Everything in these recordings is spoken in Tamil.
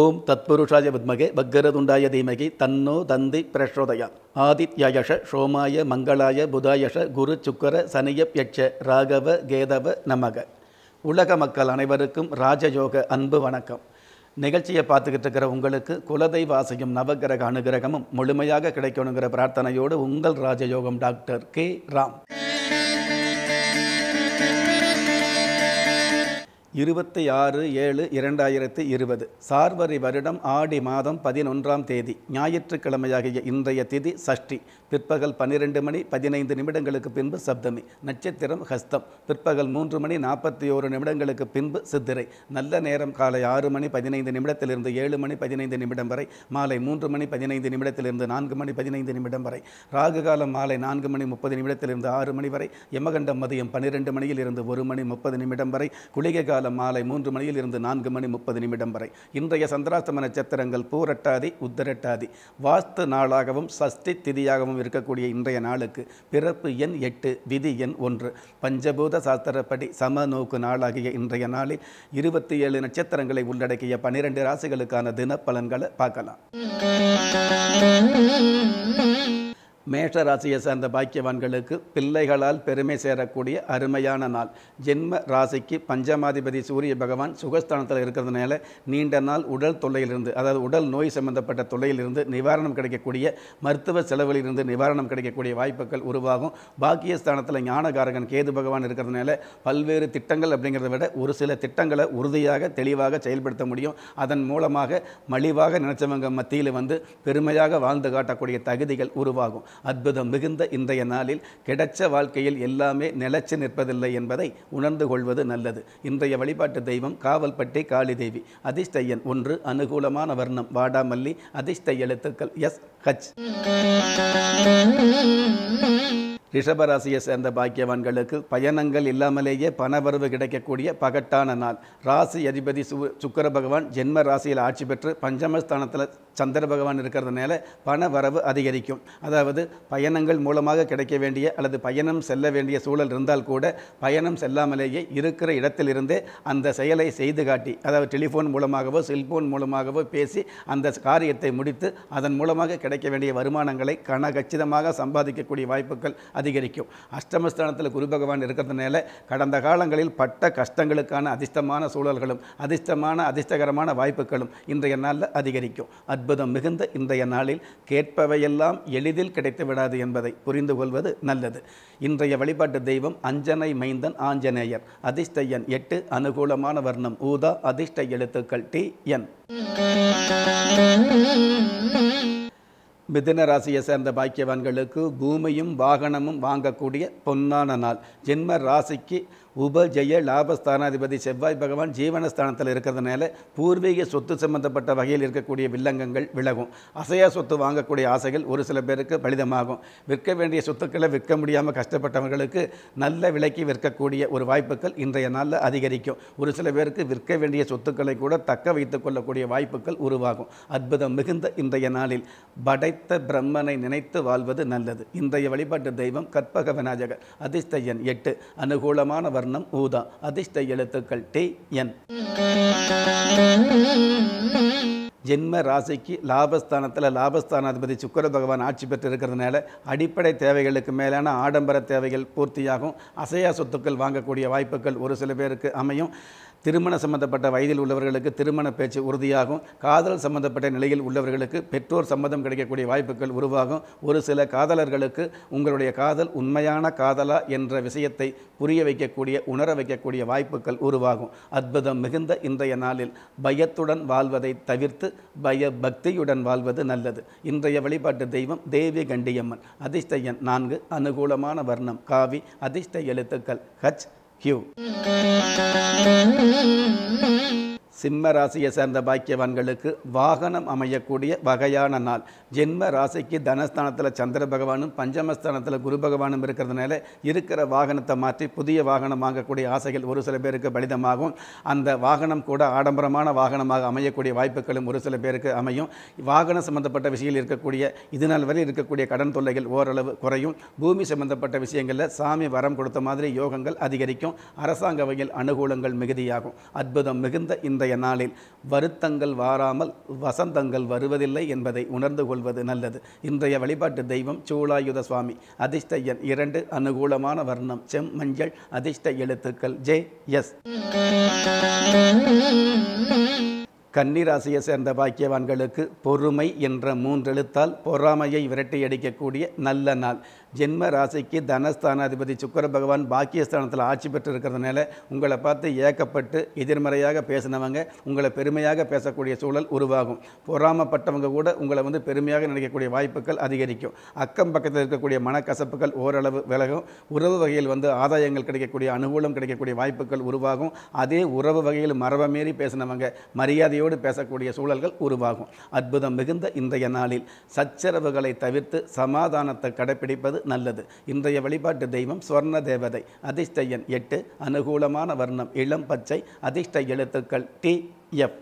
ஓம் தத்புருஷாய வித்மகே பக்கரதுண்டாய தீமகி தன்னோ தந்தி பிரசோதயா ஆதித்யயஷ சோமாய மங்களாய புதாயஷ குரு சுக்கர சனியப்யட்ச ராகவ கேதவ நமக உலக மக்கள் அனைவருக்கும் ராஜயோக அன்பு வணக்கம் நிகழ்ச்சியை பார்த்துக்கிட்டு இருக்கிற உங்களுக்கு குலதெய்வ ஆசையும் நவகிரக அனுகிரகமும் முழுமையாக கிடைக்கணுங்கிற பிரார்த்தனையோடு உங்கள் ராஜயோகம் டாக்டர் கே ராம் இருபத்தி ஆறு ஏழு இரண்டாயிரத்தி இருபது சார்வரி வருடம் ஆடி மாதம் பதினொன்றாம் தேதி ஞாயிற்றுக்கிழமையாகிய இன்றைய திதி சஷ்டி பிற்பகல் பன்னிரெண்டு மணி பதினைந்து நிமிடங்களுக்கு பின்பு சப்தமி நட்சத்திரம் ஹஸ்தம் பிற்பகல் மூன்று மணி நாற்பத்தி ஓரு நிமிடங்களுக்கு பின்பு சித்திரை நல்ல நேரம் காலை ஆறு மணி பதினைந்து நிமிடத்திலிருந்து ஏழு மணி பதினைந்து நிமிடம் வரை மாலை மூன்று மணி பதினைந்து நிமிடத்திலிருந்து நான்கு மணி பதினைந்து நிமிடம் வரை ராகு காலம் மாலை நான்கு மணி முப்பது நிமிடத்திலிருந்து ஆறு மணி வரை யமகண்டம் மதியம் பன்னிரெண்டு மணியில் இருந்து ஒரு மணி முப்பது நிமிடம் வரை குளிகை காலம் மாதம் மாலை மூன்று மணியில் இருந்து நான்கு மணி முப்பது நிமிடம் வரை இன்றைய சந்திராஷ்டம நட்சத்திரங்கள் பூரட்டாதி உத்தரட்டாதி வாஸ்து நாளாகவும் சஷ்டி திதியாகவும் இருக்கக்கூடிய இன்றைய நாளுக்கு பிறப்பு எண் எட்டு விதி எண் ஒன்று பஞ்சபூத சாஸ்திரப்படி சம நோக்கு நாளாகிய இன்றைய நாளில் இருபத்தி ஏழு நட்சத்திரங்களை உள்ளடக்கிய பனிரெண்டு ராசிகளுக்கான தினப்பலன்களை பார்க்கலாம் மேஷ ராசியை சேர்ந்த பாக்கியவான்களுக்கு பிள்ளைகளால் பெருமை சேரக்கூடிய அருமையான நாள் ஜென்ம ராசிக்கு பஞ்சமாதிபதி சூரிய பகவான் சுகஸ்தானத்தில் இருக்கிறதுனால நீண்ட நாள் உடல் தொல்லையிலிருந்து அதாவது உடல் நோய் சம்பந்தப்பட்ட தொல்லையிலிருந்து நிவாரணம் கிடைக்கக்கூடிய மருத்துவ செலவிலிருந்து நிவாரணம் கிடைக்கக்கூடிய வாய்ப்புகள் உருவாகும் பாக்கியஸ்தானத்தில் ஞானகாரகன் கேது பகவான் இருக்கிறதுனால பல்வேறு திட்டங்கள் அப்படிங்கிறத விட ஒரு சில திட்டங்களை உறுதியாக தெளிவாக செயல்படுத்த முடியும் அதன் மூலமாக மலிவாக நினைச்சவங்க மத்தியில் வந்து பெருமையாக வாழ்ந்து காட்டக்கூடிய தகுதிகள் உருவாகும் அற்புதம் மிகுந்த இன்றைய நாளில் கிடைச்ச வாழ்க்கையில் எல்லாமே நிலச்சி நிற்பதில்லை என்பதை உணர்ந்து கொள்வது நல்லது இன்றைய வழிபாட்டு தெய்வம் காவல்பட்டி காளி தேவி அதிர்ஷ்டையன் ஒன்று அனுகூலமான வர்ணம் வாடாமல்லி அதிர்ஷ்ட எழுத்துக்கள் எஸ் ஹச் ரிஷபராசியை சேர்ந்த பாக்கியவான்களுக்கு பயணங்கள் இல்லாமலேயே பணவரவு கிடைக்கக்கூடிய பகட்டான நாள் ராசி அதிபதி சு சுக்கர பகவான் ஜென்ம ராசியில் ஆட்சி பெற்று பஞ்சமஸ்தானத்தில் சந்திர பகவான் இருக்கிறதுனால பண வரவு அதிகரிக்கும் அதாவது பயணங்கள் மூலமாக கிடைக்க வேண்டிய அல்லது பயணம் செல்ல வேண்டிய சூழல் இருந்தால் கூட பயணம் செல்லாமலேயே இருக்கிற இடத்திலிருந்தே அந்த செயலை செய்து காட்டி அதாவது டெலிஃபோன் மூலமாகவோ செல்போன் மூலமாகவோ பேசி அந்த காரியத்தை முடித்து அதன் மூலமாக கிடைக்க வேண்டிய வருமானங்களை கனகச்சிதமாக சம்பாதிக்கக்கூடிய வாய்ப்புகள் அதிகரிக்கும் அஷ்டமஸ்தானத்தில் குரு பகவான் இருக்கிறதுனால கடந்த காலங்களில் பட்ட கஷ்டங்களுக்கான அதிர்ஷ்டமான சூழல்களும் அதிர்ஷ்டமான அதிர்ஷ்டகரமான வாய்ப்புகளும் இன்றைய நாளில் அதிகரிக்கும் அற்புதம் மிகுந்த இன்றைய நாளில் கேட்பவையெல்லாம் எளிதில் கிடைத்து விடாது என்பதை புரிந்து கொள்வது நல்லது இன்றைய வழிபாட்டு தெய்வம் அஞ்சனை மைந்தன் ஆஞ்சநேயர் அதிர்ஷ்ட எண் எட்டு அனுகூலமான வர்ணம் ஊதா அதிர்ஷ்ட எழுத்துக்கள் டி என் மிதன ராசியை சேர்ந்த பாக்கியவான்களுக்கு பூமியும் வாகனமும் வாங்கக்கூடிய பொன்னான நாள் ஜென்ம ராசிக்கு உபஜய லாபஸ்தானாதிபதி செவ்வாய் பகவான் ஜீவனஸ்தானத்தில் இருக்கிறதுனால பூர்வீக சொத்து சம்பந்தப்பட்ட வகையில் இருக்கக்கூடிய வில்லங்கங்கள் விலகும் அசையா சொத்து வாங்கக்கூடிய ஆசைகள் ஒரு சில பேருக்கு பலிதமாகும் விற்க வேண்டிய சொத்துக்களை விற்க முடியாமல் கஷ்டப்பட்டவர்களுக்கு நல்ல விலைக்கு விற்கக்கூடிய ஒரு வாய்ப்புகள் இன்றைய நாளில் அதிகரிக்கும் ஒரு சில பேருக்கு விற்க வேண்டிய சொத்துக்களை கூட தக்க வைத்துக் கொள்ளக்கூடிய வாய்ப்புகள் உருவாகும் அற்புதம் மிகுந்த இன்றைய நாளில் படைத்த பிரம்மனை நினைத்து வாழ்வது நல்லது இன்றைய வழிபாட்டு தெய்வம் கற்பக விநாயகர் அதிர்ஷ்ட எண் எட்டு அனுகூலமான வர்ணம் வர்ணம் ஊதா அதிர்ஷ்ட எழுத்துக்கள் டி என் ஜென்ம ராசிக்கு லாபஸ்தானத்தில் லாபஸ்தானாதிபதி சுக்கர பகவான் ஆட்சி பெற்று இருக்கிறதுனால அடிப்படை தேவைகளுக்கு மேலான ஆடம்பர தேவைகள் பூர்த்தியாகும் அசையா சொத்துக்கள் வாங்கக்கூடிய வாய்ப்புகள் ஒரு சில பேருக்கு அமையும் திருமண சம்பந்தப்பட்ட வயதில் உள்ளவர்களுக்கு திருமண பேச்சு உறுதியாகும் காதல் சம்பந்தப்பட்ட நிலையில் உள்ளவர்களுக்கு பெற்றோர் சம்மதம் கிடைக்கக்கூடிய வாய்ப்புகள் உருவாகும் ஒரு சில காதலர்களுக்கு உங்களுடைய காதல் உண்மையான காதலா என்ற விஷயத்தை புரிய வைக்கக்கூடிய உணர வைக்கக்கூடிய வாய்ப்புகள் உருவாகும் அற்புதம் மிகுந்த இன்றைய நாளில் பயத்துடன் வாழ்வதை தவிர்த்து பய பக்தியுடன் வாழ்வது நல்லது இன்றைய வழிபாட்டு தெய்வம் தேவி கண்டியம்மன் அதிர்ஷ்ட எண் நான்கு அனுகூலமான வர்ணம் காவி அதிர்ஷ்ட எழுத்துக்கள் ஹச் you. சிம்ம ராசியை சேர்ந்த பாக்கியவான்களுக்கு வாகனம் அமையக்கூடிய வகையான நாள் ஜென்ம ராசிக்கு தனஸ்தானத்தில் சந்திர பகவானும் பஞ்சமஸ்தானத்தில் குரு பகவானும் இருக்கிறதுனால இருக்கிற வாகனத்தை மாற்றி புதிய வாகனம் வாங்கக்கூடிய ஆசைகள் ஒரு சில பேருக்கு பலிதமாகும் அந்த வாகனம் கூட ஆடம்பரமான வாகனமாக அமையக்கூடிய வாய்ப்புகளும் ஒரு சில பேருக்கு அமையும் வாகனம் சம்பந்தப்பட்ட விஷயங்கள் இருக்கக்கூடிய இது நாள் வரை இருக்கக்கூடிய கடன் தொல்லைகள் ஓரளவு குறையும் பூமி சம்பந்தப்பட்ட விஷயங்களில் சாமி வரம் கொடுத்த மாதிரி யோகங்கள் அதிகரிக்கும் அரசாங்க வகையில் அனுகூலங்கள் மிகுதியாகும் அற்புதம் மிகுந்த இந்த இன்றைய நாளில் வருத்தங்கள் வாராமல் வசந்தங்கள் வருவதில்லை என்பதை உணர்ந்து கொள்வது நல்லது இன்றைய வழிபாட்டு தெய்வம் சூளாயுத சுவாமி அதிர்ஷ்ட எண் இரண்டு அனுகூலமான வர்ணம் செம் மஞ்சள் அதிர்ஷ்ட எழுத்துக்கள் ஜே எஸ் கன்னிராசியை சேர்ந்த பாக்கியவான்களுக்கு பொறுமை என்ற மூன்றெழுத்தால் பொறாமையை விரட்டியடிக்கக்கூடிய நல்ல நாள் ஜென்ம ராசிக்கு தனஸ்தானாதிபதி சுக்கர பகவான் பாக்கியஸ்தானத்தில் ஆட்சி பெற்று இருக்கிறதுனால உங்களை பார்த்து ஏக்கப்பட்டு எதிர்மறையாக பேசினவங்க உங்களை பெருமையாக பேசக்கூடிய சூழல் உருவாகும் பொறாமப்பட்டவங்க கூட உங்களை வந்து பெருமையாக நினைக்கக்கூடிய வாய்ப்புகள் அதிகரிக்கும் அக்கம் பக்கத்தில் இருக்கக்கூடிய மனக்கசப்புகள் ஓரளவு விலகும் உறவு வகையில் வந்து ஆதாயங்கள் கிடைக்கக்கூடிய அனுகூலம் கிடைக்கக்கூடிய வாய்ப்புகள் உருவாகும் அதே உறவு வகையில் மரபை மீறி பேசினவங்க மரியாதையோடு பேசக்கூடிய சூழல்கள் உருவாகும் அற்புதம் மிகுந்த இன்றைய நாளில் சச்சரவுகளை தவிர்த்து சமாதானத்தை கடைபிடிப்பது நல்லது இன்றைய வழிபாட்டு தெய்வம் சுவர்ண தேவதை அதிர்ஷ்ட எண் எட்டு அனுகூலமான வர்ணம் இளம் பச்சை அதிர்ஷ்ட எழுத்துக்கள் டி எஃப்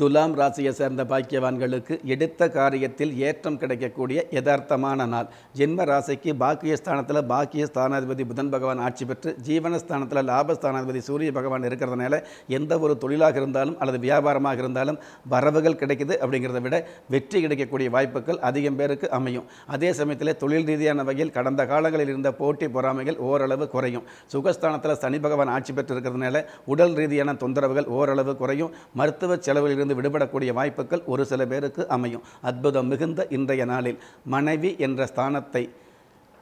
துலாம் ராசியை சேர்ந்த பாக்கியவான்களுக்கு எடுத்த காரியத்தில் ஏற்றம் கிடைக்கக்கூடிய யதார்த்தமான நாள் ஜென்ம ராசிக்கு பாக்கியஸ்தானத்தில் பாக்கிய ஸ்தானாதிபதி புதன் பகவான் ஆட்சி பெற்று ஜீவனஸ்தானத்தில் லாபஸ்தானாதிபதி சூரிய பகவான் இருக்கிறதுனால எந்த ஒரு தொழிலாக இருந்தாலும் அல்லது வியாபாரமாக இருந்தாலும் வரவுகள் கிடைக்குது அப்படிங்கிறத விட வெற்றி கிடைக்கக்கூடிய வாய்ப்புகள் அதிகம் பேருக்கு அமையும் அதே சமயத்தில் தொழில் ரீதியான வகையில் கடந்த காலங்களில் இருந்த போட்டி பொறாமைகள் ஓரளவு குறையும் சுகஸ்தானத்தில் சனி பகவான் ஆட்சி பெற்று இருக்கிறதுனால உடல் ரீதியான தொந்தரவுகள் ஓரளவு குறையும் மருத்துவ செலவில் இருந்து விடுபடக்கூடிய வாய்ப்புகள் ஒரு சில பேருக்கு அமையும் அற்புதம் மிகுந்த இன்றைய நாளில் மனைவி என்ற ஸ்தானத்தை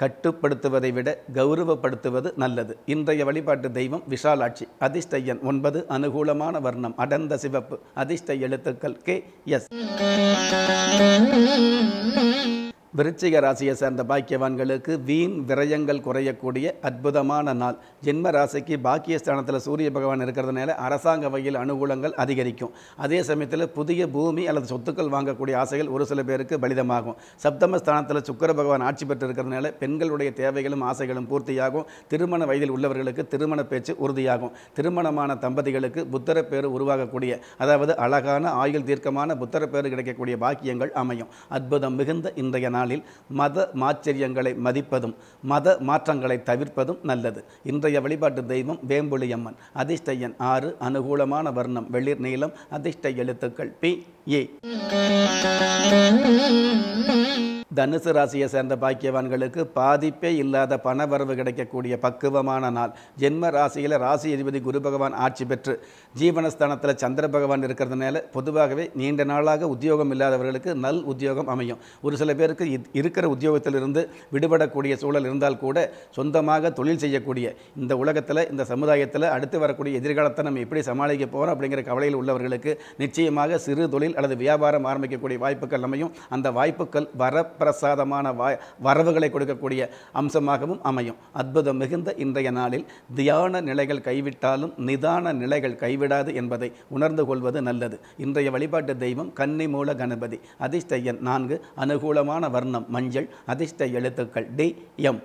கட்டுப்படுத்துவதை விட கௌரவப்படுத்துவது நல்லது இன்றைய வழிபாட்டு தெய்வம் விஷாலாட்சி அதிர்ஷ்டையன் ஒன்பது அனுகூலமான வர்ணம் அடர்ந்த சிவப்பு அதிர்ஷ்ட எழுத்துக்கள் கே எஸ் விருச்சிக ராசியை சேர்ந்த பாக்கியவான்களுக்கு வீண் விரயங்கள் குறையக்கூடிய அற்புதமான நாள் ஜென்ம ராசிக்கு பாக்கிய ஸ்தானத்தில் சூரிய பகவான் இருக்கிறதுனால அரசாங்க வகையில் அனுகூலங்கள் அதிகரிக்கும் அதே சமயத்தில் புதிய பூமி அல்லது சொத்துக்கள் வாங்கக்கூடிய ஆசைகள் ஒரு சில பேருக்கு பலிதமாகும் சப்தம ஸ்தானத்தில் சுக்கர பகவான் ஆட்சி பெற்று இருக்கிறதுனால பெண்களுடைய தேவைகளும் ஆசைகளும் பூர்த்தியாகும் திருமண வயதில் உள்ளவர்களுக்கு திருமண பேச்சு உறுதியாகும் திருமணமான தம்பதிகளுக்கு புத்தர பேர் உருவாகக்கூடிய அதாவது அழகான ஆயுள் தீர்க்கமான புத்தர பேர் கிடைக்கக்கூடிய பாக்கியங்கள் அமையும் அற்புதம் மிகுந்த இன்றைய நாள் நாளில் மத மாச்சரியங்களை மதிப்பதும் மத மாற்றங்களை தவிர்ப்பதும் நல்லது இன்றைய வழிபாட்டு தெய்வம் வேம்புலியம்மன் அதிர்ஷ்டையன் ஆறு அனுகூலமான வர்ணம் வெளிர் நீளம் அதிர்ஷ்ட எழுத்துக்கள் பி ஏ தனுசு ராசியை சேர்ந்த பாக்கியவான்களுக்கு பாதிப்பே இல்லாத பண வரவு கிடைக்கக்கூடிய பக்குவமான நாள் ஜென்ம ராசியில் ராசி அதிபதி குரு பகவான் ஆட்சி பெற்று ஜீவனஸ்தானத்தில் சந்திர பகவான் இருக்கிறதுனால பொதுவாகவே நீண்ட நாளாக உத்தியோகம் இல்லாதவர்களுக்கு நல் உத்தியோகம் அமையும் ஒரு சில பேருக்கு இருக்கிற உத்தியோகத்திலிருந்து விடுபடக்கூடிய சூழல் இருந்தால் கூட சொந்தமாக தொழில் செய்யக்கூடிய இந்த உலகத்தில் இந்த சமுதாயத்தில் அடுத்து வரக்கூடிய எதிர்காலத்தை நம்ம எப்படி சமாளிக்க போகிறோம் அப்படிங்கிற கவலையில் உள்ளவர்களுக்கு நிச்சயமாக சிறு தொழில் அல்லது வியாபாரம் ஆரம்பிக்கக்கூடிய வாய்ப்புகள் அமையும் அந்த வாய்ப்புகள் வர வரப்பிரசாதமான வாய் வரவுகளை கொடுக்கக்கூடிய அம்சமாகவும் அமையும் அற்புதம் மிகுந்த இன்றைய நாளில் தியான நிலைகள் கைவிட்டாலும் நிதான நிலைகள் கைவிடாது என்பதை உணர்ந்து கொள்வது நல்லது இன்றைய வழிபாட்டு தெய்வம் கன்னி மூல கணபதி அதிர்ஷ்ட எண் நான்கு அனுகூலமான வர்ணம் மஞ்சள் அதிர்ஷ்ட எழுத்துக்கள் டி எம்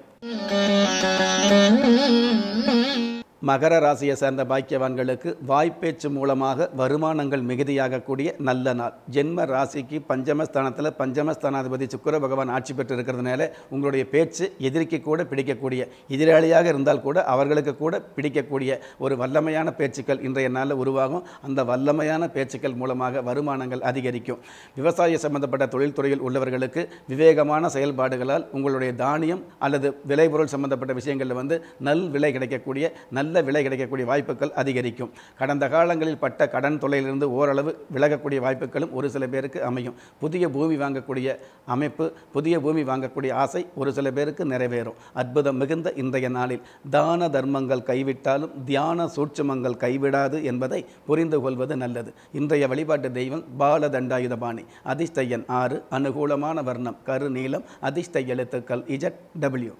மகர ராசியை சேர்ந்த பாக்கியவான்களுக்கு வாய்ப்பேச்சு மூலமாக வருமானங்கள் மிகுதியாகக்கூடிய நல்ல நாள் ஜென்ம ராசிக்கு பஞ்சமஸ்தானத்தில் பஞ்சமஸ்தானாதிபதி சுக்கர பகவான் ஆட்சி பெற்று இருக்கிறதுனால உங்களுடைய பேச்சு எதிரிக்கு கூட பிடிக்கக்கூடிய எதிராளியாக இருந்தால் கூட அவர்களுக்கு கூட பிடிக்கக்கூடிய ஒரு வல்லமையான பேச்சுக்கள் இன்றைய நாளில் உருவாகும் அந்த வல்லமையான பேச்சுக்கள் மூலமாக வருமானங்கள் அதிகரிக்கும் விவசாய சம்பந்தப்பட்ட தொழில்துறையில் உள்ளவர்களுக்கு விவேகமான செயல்பாடுகளால் உங்களுடைய தானியம் அல்லது விளைபொருள் சம்பந்தப்பட்ட விஷயங்களில் வந்து நல் விலை கிடைக்கக்கூடிய நல்ல நல்ல விலை கிடைக்கக்கூடிய வாய்ப்புகள் அதிகரிக்கும் கடந்த காலங்களில் பட்ட கடன் தொலையிலிருந்து ஓரளவு விலகக்கூடிய வாய்ப்புகளும் ஒரு சில பேருக்கு அமையும் புதிய பூமி வாங்கக்கூடிய அமைப்பு புதிய பூமி வாங்கக்கூடிய ஆசை ஒரு சில பேருக்கு நிறைவேறும் அற்புதம் மிகுந்த இன்றைய நாளில் தான தர்மங்கள் கைவிட்டாலும் தியான சூட்சமங்கள் கைவிடாது என்பதை புரிந்து கொள்வது நல்லது இன்றைய வழிபாட்டு தெய்வம் பால தண்டாயுதபாணி அதிர்ஷ்டையன் ஆறு அனுகூலமான வர்ணம் கரு நீளம் அதிர்ஷ்ட எழுத்துக்கள் இஜட் டபிள்யூ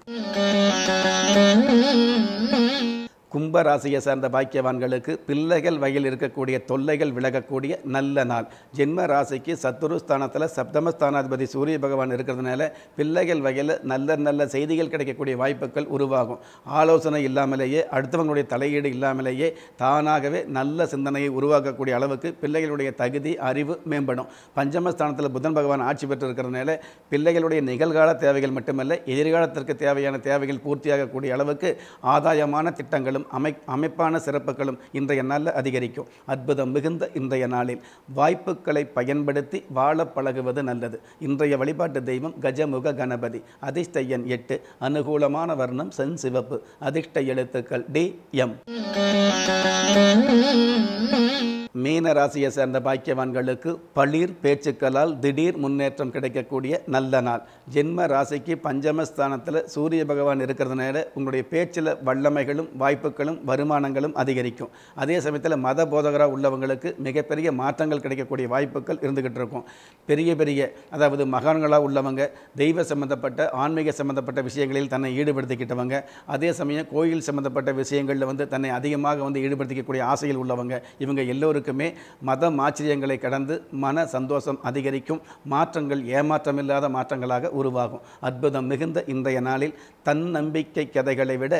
கும்பராசியை சார்ந்த பாக்கியவான்களுக்கு பிள்ளைகள் வகையில் இருக்கக்கூடிய தொல்லைகள் விலகக்கூடிய நல்ல நாள் ஜென்ம ராசிக்கு சத்துருஸ்தானத்தில் சப்தமஸ்தானாதிபதி சூரிய பகவான் இருக்கிறதுனால பிள்ளைகள் வகையில் நல்ல நல்ல செய்திகள் கிடைக்கக்கூடிய வாய்ப்புகள் உருவாகும் ஆலோசனை இல்லாமலேயே அடுத்தவங்களுடைய தலையீடு இல்லாமலேயே தானாகவே நல்ல சிந்தனையை உருவாக்கக்கூடிய அளவுக்கு பிள்ளைகளுடைய தகுதி அறிவு மேம்படும் பஞ்சமஸ்தானத்தில் புதன் பகவான் ஆட்சி பெற்று இருக்கிறதுனால பிள்ளைகளுடைய நிகழ்கால தேவைகள் மட்டுமல்ல எதிர்காலத்திற்கு தேவையான தேவைகள் பூர்த்தியாகக்கூடிய அளவுக்கு ஆதாயமான திட்டங்கள் சிறப்புகளும் அமை அமைப்பான சிறப்புகளும் இன்றைய நாளில் அதிகரிக்கும் அற்புதம் மிகுந்த இன்றைய நாளில் வாய்ப்புகளை பயன்படுத்தி வாழ பழகுவது நல்லது இன்றைய வழிபாட்டு தெய்வம் கஜமுக கணபதி அதிர்ஷ்ட எண் எட்டு அனுகூலமான வர்ணம் சென் சிவப்பு அதிர்ஷ்ட எழுத்துக்கள் டி எம் மீன ராசியை சேர்ந்த பாக்கியவான்களுக்கு பளிர் பேச்சுக்களால் திடீர் முன்னேற்றம் கிடைக்கக்கூடிய நல்ல நாள் ஜென்ம ராசிக்கு பஞ்சமஸ்தானத்தில் சூரிய பகவான் இருக்கிறதுனால உங்களுடைய பேச்சில் வல்லமைகளும் வாய்ப்புகளும் வருமானங்களும் அதிகரிக்கும் அதே சமயத்தில் மத போதகராக உள்ளவங்களுக்கு மிகப்பெரிய மாற்றங்கள் கிடைக்கக்கூடிய வாய்ப்புகள் இருந்துகிட்டு இருக்கும் பெரிய பெரிய அதாவது மகான்களாக உள்ளவங்க தெய்வ சம்மந்தப்பட்ட ஆன்மீக சம்மந்தப்பட்ட விஷயங்களில் தன்னை ஈடுபடுத்திக்கிட்டவங்க அதே சமயம் கோயில் சம்மந்தப்பட்ட விஷயங்களில் வந்து தன்னை அதிகமாக வந்து ஈடுபடுத்திக்கக்கூடிய ஆசையில் உள்ளவங்க இவங்க எல்லோருக்கும் அனைவருக்குமே மதம் ஆச்சரியங்களை கடந்து மன சந்தோஷம் அதிகரிக்கும் மாற்றங்கள் ஏமாற்றமில்லாத மாற்றங்களாக உருவாகும் அற்புதம் மிகுந்த இன்றைய நாளில் தன் நம்பிக்கை கதைகளை விட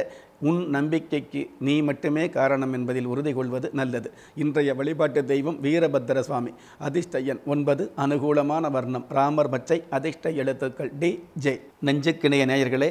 உன் நம்பிக்கைக்கு நீ மட்டுமே காரணம் என்பதில் உறுதி கொள்வது நல்லது இன்றைய வழிபாட்டு தெய்வம் வீரபத்திர சுவாமி அதிர்ஷ்ட ஒன்பது அனுகூலமான வர்ணம் ராமர் பச்சை அதிர்ஷ்ட எழுத்துக்கள் டி ஜே நெஞ்சுக்கிணைய நேயர்களே